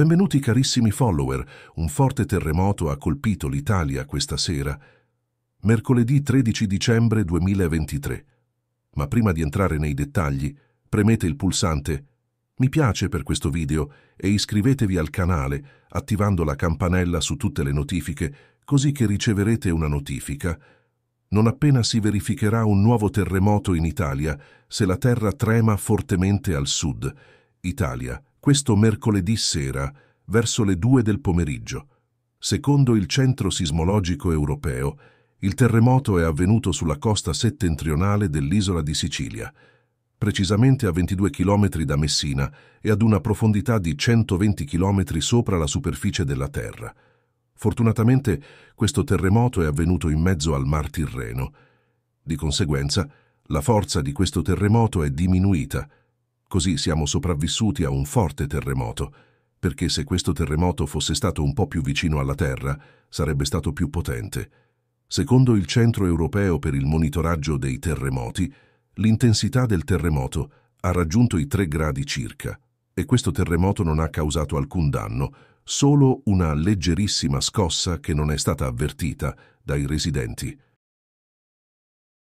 Benvenuti carissimi follower, un forte terremoto ha colpito l'Italia questa sera, mercoledì 13 dicembre 2023. Ma prima di entrare nei dettagli, premete il pulsante mi piace per questo video e iscrivetevi al canale attivando la campanella su tutte le notifiche così che riceverete una notifica non appena si verificherà un nuovo terremoto in Italia se la terra trema fortemente al sud, Italia, questo mercoledì sera, verso le due del pomeriggio. Secondo il Centro Sismologico Europeo, il terremoto è avvenuto sulla costa settentrionale dell'isola di Sicilia, precisamente a 22 km da Messina e ad una profondità di 120 km sopra la superficie della Terra. Fortunatamente questo terremoto è avvenuto in mezzo al Mar Tirreno. Di conseguenza, la forza di questo terremoto è diminuita Così siamo sopravvissuti a un forte terremoto, perché se questo terremoto fosse stato un po' più vicino alla Terra, sarebbe stato più potente. Secondo il Centro Europeo per il Monitoraggio dei Terremoti, l'intensità del terremoto ha raggiunto i 3 gradi circa e questo terremoto non ha causato alcun danno, solo una leggerissima scossa che non è stata avvertita dai residenti.